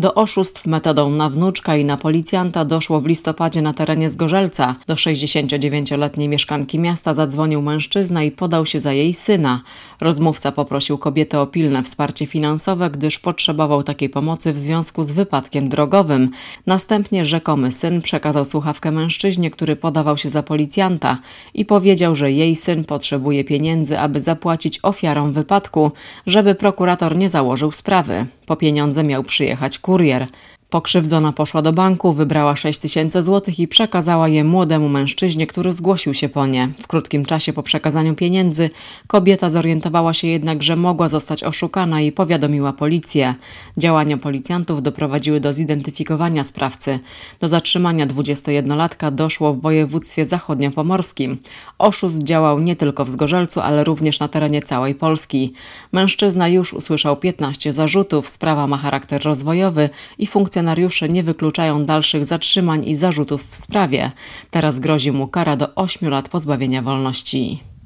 Do oszustw metodą na wnuczka i na policjanta doszło w listopadzie na terenie Zgorzelca. Do 69-letniej mieszkanki miasta zadzwonił mężczyzna i podał się za jej syna. Rozmówca poprosił kobietę o pilne wsparcie finansowe, gdyż potrzebował takiej pomocy w związku z wypadkiem drogowym. Następnie rzekomy syn przekazał słuchawkę mężczyźnie, który podawał się za policjanta i powiedział, że jej syn potrzebuje pieniędzy, aby zapłacić ofiarom wypadku, żeby prokurator nie założył sprawy. Po pieniądze miał przyjechać kurier. Pokrzywdzona poszła do banku, wybrała 6 tysięcy złotych i przekazała je młodemu mężczyźnie, który zgłosił się po nie. W krótkim czasie po przekazaniu pieniędzy kobieta zorientowała się jednak, że mogła zostać oszukana i powiadomiła policję. Działania policjantów doprowadziły do zidentyfikowania sprawcy. Do zatrzymania 21-latka doszło w województwie zachodniopomorskim. Oszust działał nie tylko w Zgorzelcu, ale również na terenie całej Polski. Mężczyzna już usłyszał 15 zarzutów, sprawa ma charakter rozwojowy i funkcjonariusze nie wykluczają dalszych zatrzymań i zarzutów w sprawie. Teraz grozi mu kara do 8 lat pozbawienia wolności.